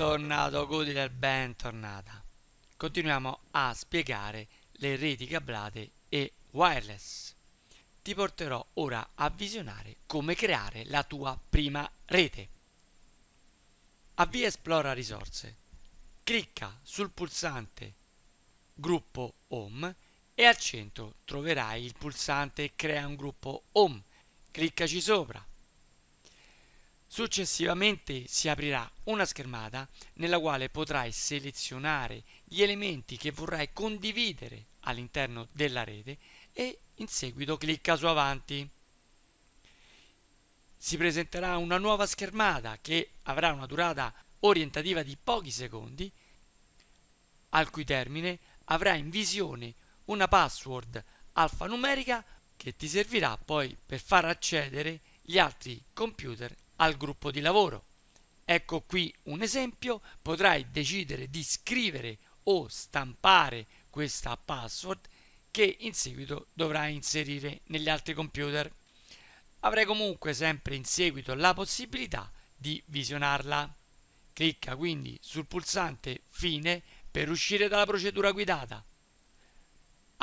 Bentornato Goodler, bentornata. Continuiamo a spiegare le reti cablate e wireless. Ti porterò ora a visionare come creare la tua prima rete. Avvia Esplora risorse. Clicca sul pulsante Gruppo Home e al centro troverai il pulsante Crea un gruppo Home. Cliccaci sopra Successivamente si aprirà una schermata nella quale potrai selezionare gli elementi che vorrai condividere all'interno della rete e in seguito clicca su avanti. Si presenterà una nuova schermata che avrà una durata orientativa di pochi secondi al cui termine avrai in visione una password alfanumerica che ti servirà poi per far accedere gli altri computer al gruppo di lavoro. Ecco qui un esempio, potrai decidere di scrivere o stampare questa password che in seguito dovrai inserire negli altri computer. Avrai comunque sempre in seguito la possibilità di visionarla. Clicca quindi sul pulsante Fine per uscire dalla procedura guidata.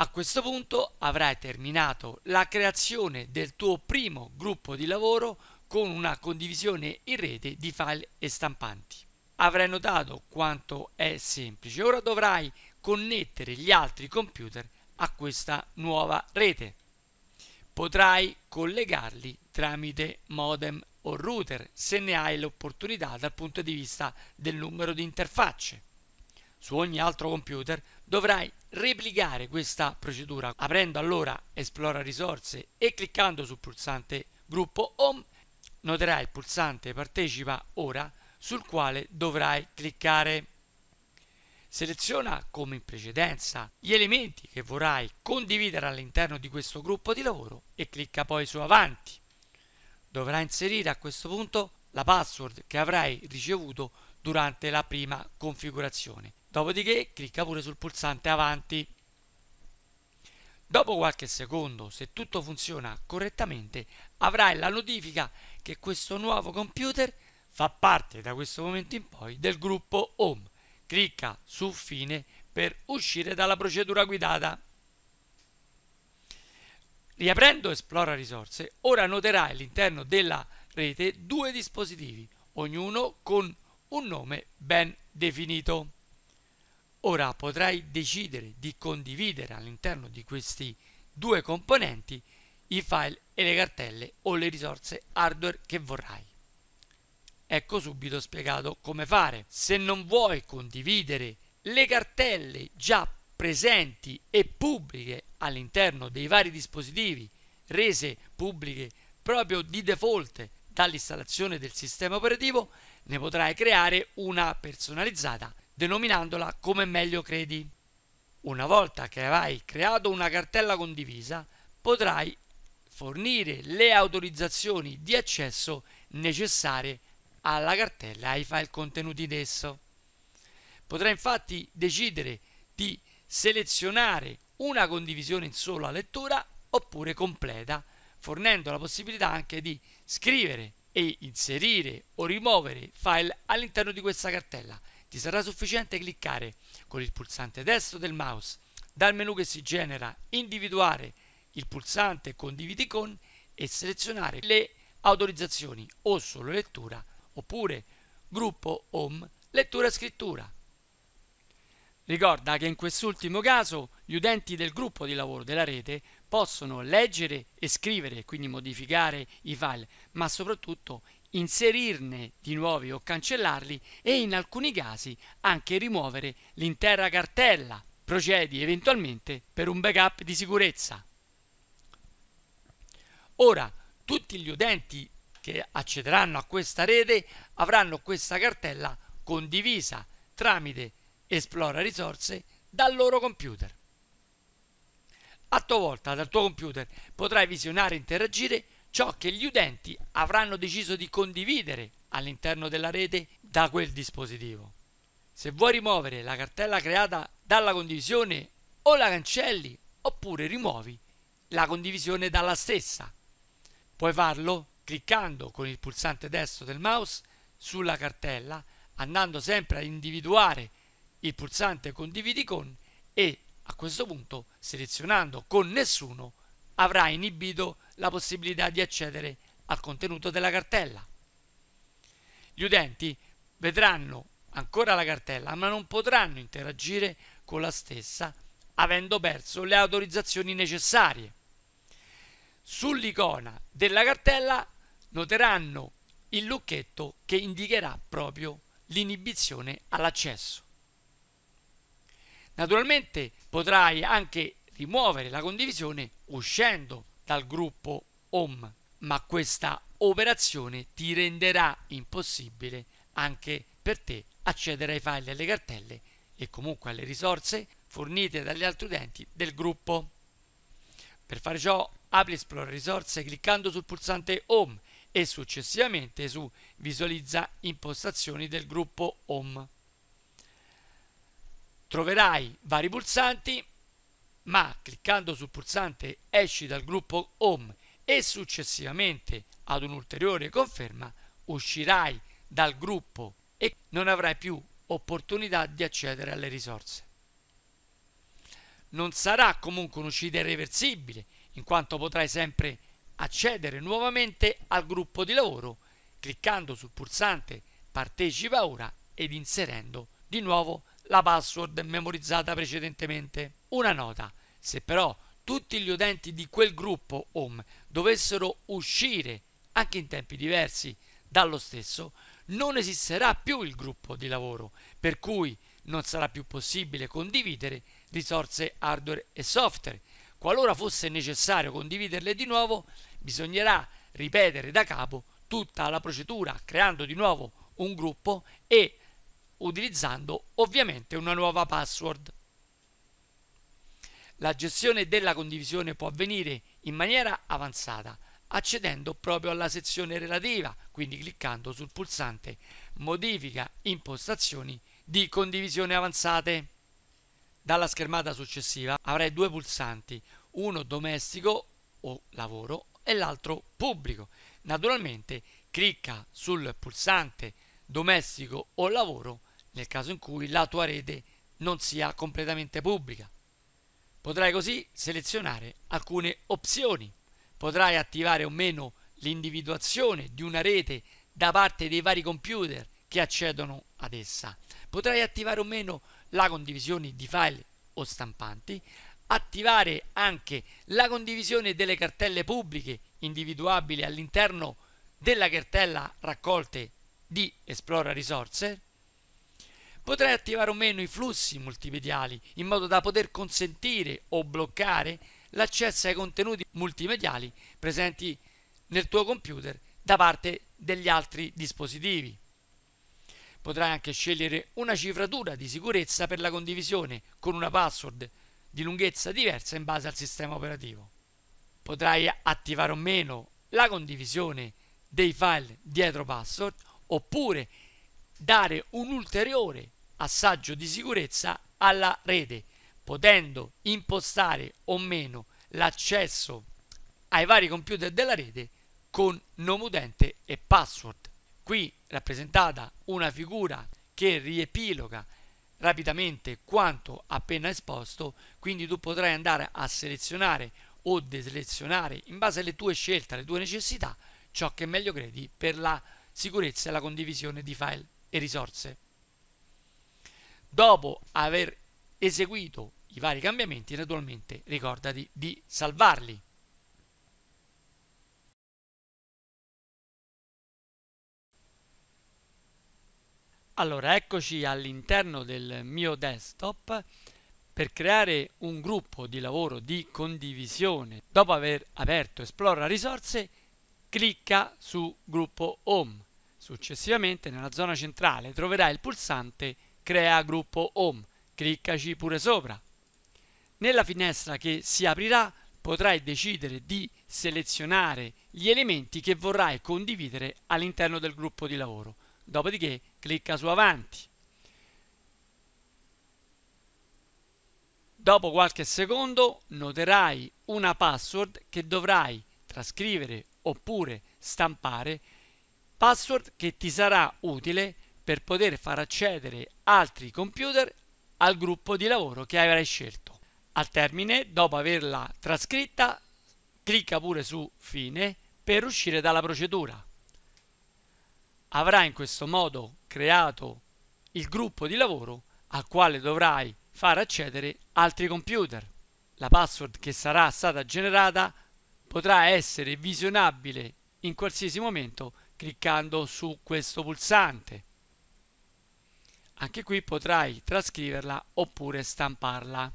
A questo punto avrai terminato la creazione del tuo primo gruppo di lavoro con una condivisione in rete di file e stampanti. Avrai notato quanto è semplice. Ora dovrai connettere gli altri computer a questa nuova rete. Potrai collegarli tramite modem o router se ne hai l'opportunità dal punto di vista del numero di interfacce. Su ogni altro computer dovrai replicare questa procedura aprendo allora Esplora risorse e cliccando sul pulsante gruppo Home noterai il pulsante partecipa ora sul quale dovrai cliccare. Seleziona come in precedenza gli elementi che vorrai condividere all'interno di questo gruppo di lavoro e clicca poi su avanti. Dovrai inserire a questo punto la password che avrai ricevuto durante la prima configurazione. Dopodiché clicca pure sul pulsante avanti. Dopo qualche secondo, se tutto funziona correttamente, avrai la notifica che questo nuovo computer fa parte da questo momento in poi del gruppo Home. Clicca su Fine per uscire dalla procedura guidata. Riaprendo Esplora risorse, ora noterai all'interno della rete due dispositivi, ognuno con un nome ben definito. Ora potrai decidere di condividere all'interno di questi due componenti i file e le cartelle o le risorse hardware che vorrai. Ecco subito spiegato come fare. Se non vuoi condividere le cartelle già presenti e pubbliche all'interno dei vari dispositivi, rese pubbliche proprio di default dall'installazione del sistema operativo, ne potrai creare una personalizzata denominandola come meglio credi. Una volta che avrai creato una cartella condivisa, potrai fornire le autorizzazioni di accesso necessarie alla cartella e ai file contenuti in esso. Potrai infatti decidere di selezionare una condivisione in sola lettura oppure completa, fornendo la possibilità anche di scrivere e inserire o rimuovere file all'interno di questa cartella ti sarà sufficiente cliccare con il pulsante destro del mouse dal menu che si genera, individuare il pulsante condividi con e selezionare le autorizzazioni o solo lettura oppure gruppo home lettura scrittura. Ricorda che in quest'ultimo caso gli utenti del gruppo di lavoro della rete possono leggere e scrivere, quindi modificare i file, ma soprattutto inserirne di nuovi o cancellarli e in alcuni casi anche rimuovere l'intera cartella. Procedi eventualmente per un backup di sicurezza. Ora, tutti gli utenti che accederanno a questa rete avranno questa cartella condivisa tramite Esplora risorse dal loro computer. A tua volta dal tuo computer potrai visionare e interagire ciò che gli utenti avranno deciso di condividere all'interno della rete da quel dispositivo. Se vuoi rimuovere la cartella creata dalla condivisione o la cancelli oppure rimuovi la condivisione dalla stessa. Puoi farlo cliccando con il pulsante destro del mouse sulla cartella, andando sempre a individuare il pulsante condividi con e a questo punto selezionando con nessuno avrai inibito la possibilità di accedere al contenuto della cartella. Gli utenti vedranno ancora la cartella, ma non potranno interagire con la stessa avendo perso le autorizzazioni necessarie. Sull'icona della cartella noteranno il lucchetto che indicherà proprio l'inibizione all'accesso. Naturalmente potrai anche rimuovere la condivisione uscendo dal gruppo home, ma questa operazione ti renderà impossibile anche per te accedere ai file, alle cartelle e comunque alle risorse fornite dagli altri utenti del gruppo. Per fare ciò apri Esplora risorse cliccando sul pulsante Home e successivamente su Visualizza impostazioni del gruppo Home. Troverai vari pulsanti ma cliccando sul pulsante esci dal gruppo home e successivamente ad un'ulteriore conferma uscirai dal gruppo e non avrai più opportunità di accedere alle risorse. Non sarà comunque un'uscita irreversibile, in quanto potrai sempre accedere nuovamente al gruppo di lavoro cliccando sul pulsante partecipa ora ed inserendo di nuovo la password memorizzata precedentemente. Una nota, se però tutti gli utenti di quel gruppo home dovessero uscire anche in tempi diversi dallo stesso, non esisterà più il gruppo di lavoro, per cui non sarà più possibile condividere risorse hardware e software. Qualora fosse necessario condividerle di nuovo, bisognerà ripetere da capo tutta la procedura creando di nuovo un gruppo e utilizzando ovviamente una nuova password. La gestione della condivisione può avvenire in maniera avanzata accedendo proprio alla sezione relativa, quindi cliccando sul pulsante Modifica impostazioni di condivisione avanzate. Dalla schermata successiva avrai due pulsanti, uno domestico o lavoro e l'altro pubblico. Naturalmente clicca sul pulsante domestico o lavoro nel caso in cui la tua rete non sia completamente pubblica. Potrai così selezionare alcune opzioni, potrai attivare o meno l'individuazione di una rete da parte dei vari computer che accedono ad essa, potrai attivare o meno la condivisione di file o stampanti, attivare anche la condivisione delle cartelle pubbliche individuabili all'interno della cartella raccolte di Esplora Risorse, Potrei attivare o meno i flussi multimediali in modo da poter consentire o bloccare l'accesso ai contenuti multimediali presenti nel tuo computer da parte degli altri dispositivi. Potrai anche scegliere una cifratura di sicurezza per la condivisione con una password di lunghezza diversa in base al sistema operativo. Potrai attivare o meno la condivisione dei file dietro password oppure dare un'ulteriore assaggio di sicurezza alla rete, potendo impostare o meno l'accesso ai vari computer della rete con nome utente e password. Qui rappresentata una figura che riepiloga rapidamente quanto appena esposto, quindi tu potrai andare a selezionare o deselezionare in base alle tue scelte, alle tue necessità, ciò che meglio credi per la sicurezza e la condivisione di file e risorse dopo aver eseguito i vari cambiamenti, naturalmente ricordati di salvarli. Allora, eccoci all'interno del mio desktop per creare un gruppo di lavoro di condivisione. Dopo aver aperto Esplora risorse, clicca su gruppo Home. Successivamente nella zona centrale troverai il pulsante Crea gruppo Home, cliccaci pure sopra. Nella finestra che si aprirà potrai decidere di selezionare gli elementi che vorrai condividere all'interno del gruppo di lavoro. Dopodiché clicca su Avanti. Dopo qualche secondo noterai una password che dovrai trascrivere oppure stampare, password che ti sarà utile per poter far accedere altri computer al gruppo di lavoro che avrai scelto. Al termine, dopo averla trascritta, clicca pure su Fine per uscire dalla procedura. Avrai in questo modo creato il gruppo di lavoro al quale dovrai far accedere altri computer. La password che sarà stata generata potrà essere visionabile in qualsiasi momento cliccando su questo pulsante. Anche qui potrai trascriverla oppure stamparla.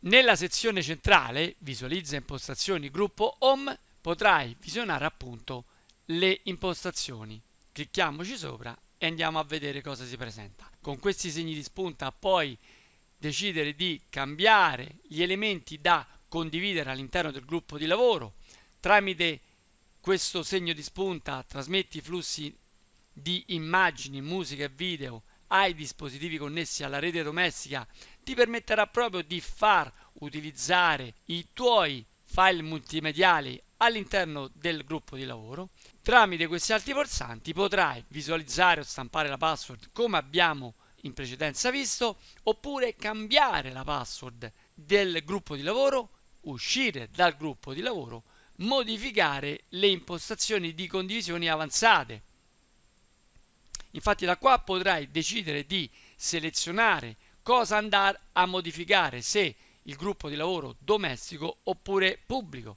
Nella sezione centrale, visualizza impostazioni gruppo home, potrai visionare appunto le impostazioni. Clicchiamoci sopra e andiamo a vedere cosa si presenta. Con questi segni di spunta puoi decidere di cambiare gli elementi da condividere all'interno del gruppo di lavoro. Tramite questo segno di spunta trasmetti i flussi di immagini, musica e video ai dispositivi connessi alla rete domestica ti permetterà proprio di far utilizzare i tuoi file multimediali all'interno del gruppo di lavoro. Tramite questi altri pulsanti potrai visualizzare o stampare la password come abbiamo in precedenza visto, oppure cambiare la password del gruppo di lavoro, uscire dal gruppo di lavoro, modificare le impostazioni di condivisioni avanzate Infatti da qua potrai decidere di selezionare cosa andare a modificare, se il gruppo di lavoro domestico oppure pubblico.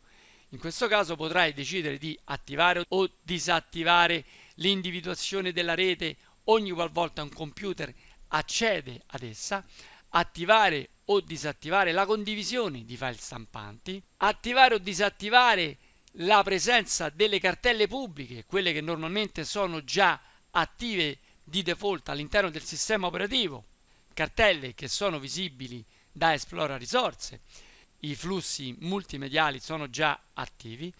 In questo caso potrai decidere di attivare o disattivare l'individuazione della rete ogni qualvolta un computer accede ad essa, attivare o disattivare la condivisione di file stampanti, attivare o disattivare la presenza delle cartelle pubbliche, quelle che normalmente sono già attive di default all'interno del sistema operativo, cartelle che sono visibili da Esplora risorse, i flussi multimediali sono già attivi.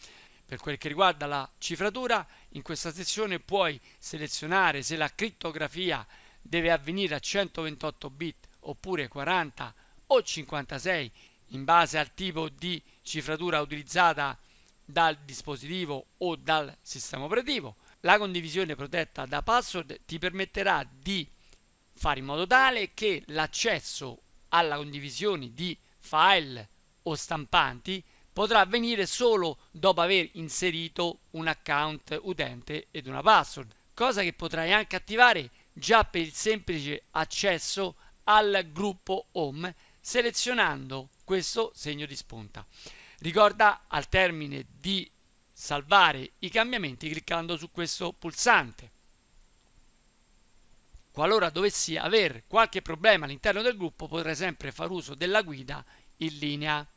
Per quel che riguarda la cifratura, in questa sezione puoi selezionare se la crittografia deve avvenire a 128 bit oppure 40 o 56 in base al tipo di cifratura utilizzata dal dispositivo o dal sistema operativo. La condivisione protetta da password ti permetterà di fare in modo tale che l'accesso alla condivisione di file o stampanti potrà avvenire solo dopo aver inserito un account utente ed una password, cosa che potrai anche attivare già per il semplice accesso al gruppo home selezionando questo segno di spunta. Ricorda al termine di salvare i cambiamenti cliccando su questo pulsante. Qualora dovessi avere qualche problema all'interno del gruppo potrei sempre far uso della guida in linea.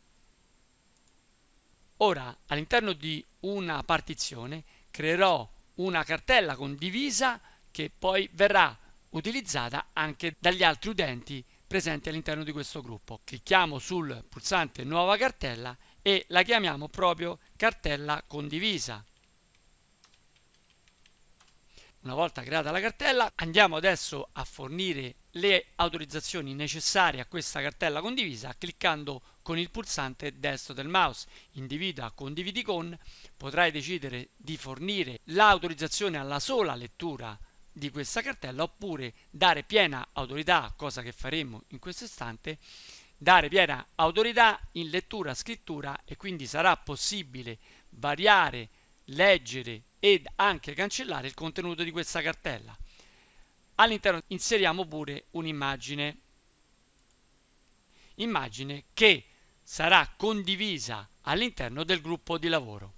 Ora all'interno di una partizione creerò una cartella condivisa che poi verrà utilizzata anche dagli altri utenti presenti all'interno di questo gruppo. Clicchiamo sul pulsante nuova cartella e la chiamiamo proprio cartella condivisa. Una volta creata la cartella andiamo adesso a fornire le autorizzazioni necessarie a questa cartella condivisa cliccando con il pulsante destro del mouse. Individua condividi con, potrai decidere di fornire l'autorizzazione alla sola lettura di questa cartella oppure dare piena autorità, cosa che faremo in questo istante, dare piena autorità in lettura, scrittura e quindi sarà possibile variare, leggere ed anche cancellare il contenuto di questa cartella. All'interno inseriamo pure un'immagine, immagine che sarà condivisa all'interno del gruppo di lavoro.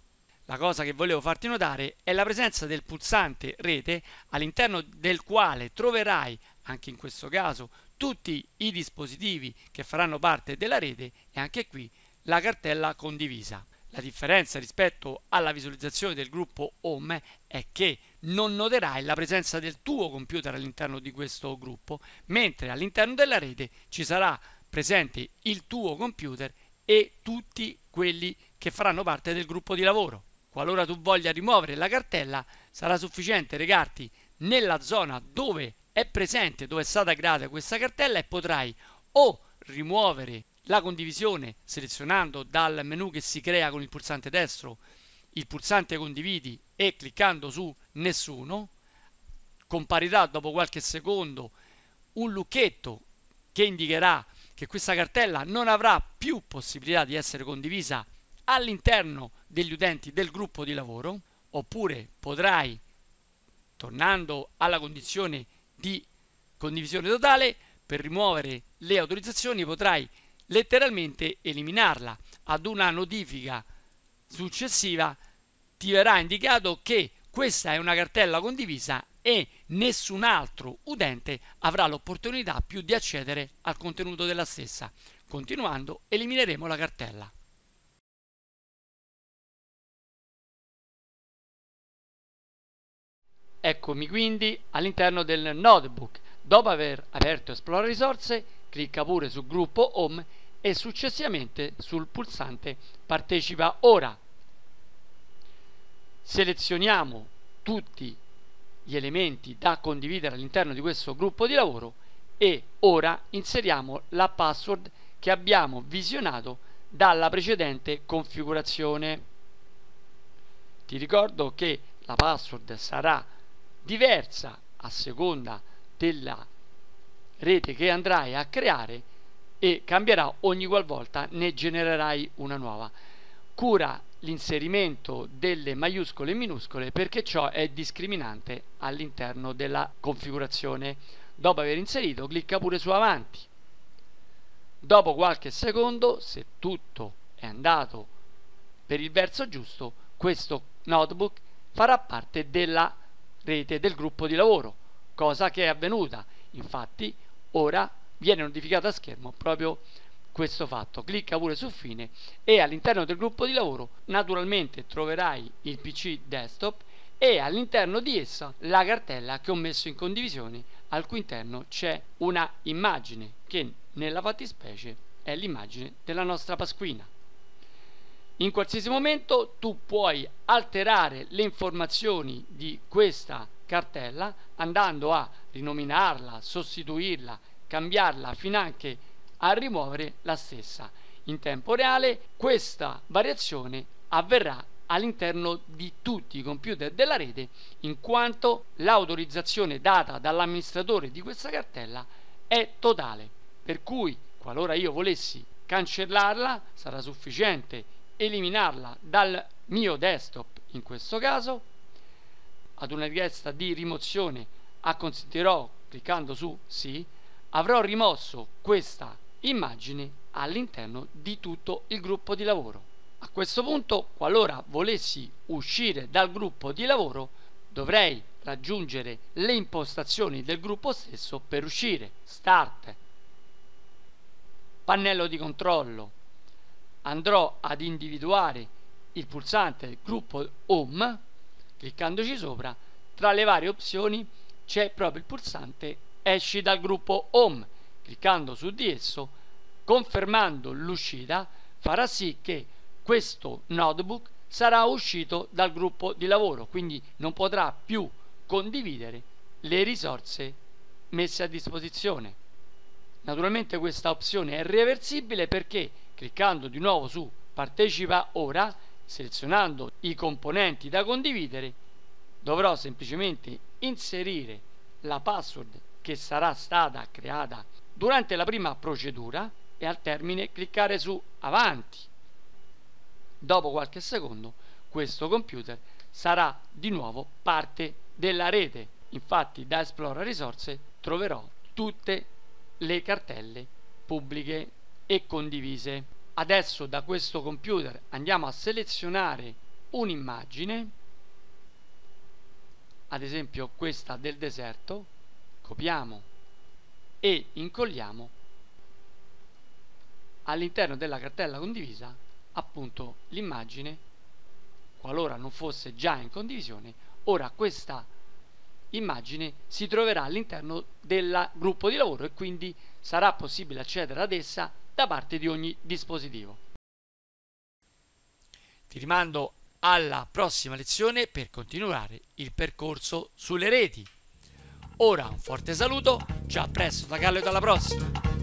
La cosa che volevo farti notare è la presenza del pulsante rete all'interno del quale troverai, anche in questo caso, tutti i dispositivi che faranno parte della rete e anche qui la cartella condivisa. La differenza rispetto alla visualizzazione del gruppo Home è che non noterai la presenza del tuo computer all'interno di questo gruppo, mentre all'interno della rete ci sarà presente il tuo computer e tutti quelli che faranno parte del gruppo di lavoro. Qualora tu voglia rimuovere la cartella, sarà sufficiente recarti nella zona dove è presente dove è stata creata questa cartella e potrai o rimuovere la condivisione selezionando dal menu che si crea con il pulsante destro il pulsante condividi e cliccando su nessuno comparirà dopo qualche secondo un lucchetto che indicherà che questa cartella non avrà più possibilità di essere condivisa all'interno degli utenti del gruppo di lavoro oppure potrai tornando alla condizione di condivisione totale, per rimuovere le autorizzazioni potrai letteralmente eliminarla. Ad una notifica successiva ti verrà indicato che questa è una cartella condivisa e nessun altro utente avrà l'opportunità più di accedere al contenuto della stessa. Continuando elimineremo la cartella. Eccomi quindi all'interno del notebook. Dopo aver aperto Esplora risorse, clicca pure sul gruppo Home e successivamente sul pulsante Partecipa ora. Selezioniamo tutti gli elementi da condividere all'interno di questo gruppo di lavoro e ora inseriamo la password che abbiamo visionato dalla precedente configurazione. Ti ricordo che la password sarà diversa a seconda della rete che andrai a creare e cambierà ogni qualvolta ne genererai una nuova. Cura l'inserimento delle maiuscole e minuscole perché ciò è discriminante all'interno della configurazione. Dopo aver inserito clicca pure su avanti. Dopo qualche secondo, se tutto è andato per il verso giusto, questo notebook farà parte della rete del gruppo di lavoro, cosa che è avvenuta. Infatti ora viene notificato a schermo proprio questo fatto. Clicca pure su fine e all'interno del gruppo di lavoro naturalmente troverai il PC desktop e all'interno di essa la cartella che ho messo in condivisione al cui interno c'è una immagine che nella fattispecie è l'immagine della nostra pasquina in qualsiasi momento tu puoi alterare le informazioni di questa cartella andando a rinominarla, sostituirla, cambiarla fino anche a rimuovere la stessa. In tempo reale questa variazione avverrà all'interno di tutti i computer della rete in quanto l'autorizzazione data dall'amministratore di questa cartella è totale. Per cui qualora io volessi cancellarla sarà sufficiente eliminarla dal mio desktop in questo caso ad una richiesta di rimozione acconsentirò cliccando su sì avrò rimosso questa immagine all'interno di tutto il gruppo di lavoro a questo punto qualora volessi uscire dal gruppo di lavoro dovrei raggiungere le impostazioni del gruppo stesso per uscire start pannello di controllo andrò ad individuare il pulsante gruppo home cliccandoci sopra tra le varie opzioni c'è proprio il pulsante esci dal gruppo home cliccando su di esso confermando l'uscita farà sì che questo notebook sarà uscito dal gruppo di lavoro quindi non potrà più condividere le risorse messe a disposizione naturalmente questa opzione è reversibile perché cliccando di nuovo su partecipa ora selezionando i componenti da condividere dovrò semplicemente inserire la password che sarà stata creata durante la prima procedura e al termine cliccare su avanti dopo qualche secondo questo computer sarà di nuovo parte della rete infatti da esplora risorse troverò tutte le cartelle pubbliche e condivise. Adesso da questo computer andiamo a selezionare un'immagine, ad esempio questa del deserto, copiamo e incolliamo all'interno della cartella condivisa appunto l'immagine qualora non fosse già in condivisione ora questa immagine si troverà all'interno del gruppo di lavoro e quindi sarà possibile accedere ad essa da parte di ogni dispositivo. Ti rimando alla prossima lezione per continuare il percorso sulle reti. Ora un forte saluto, ciao presto da Gallo e dalla prossima!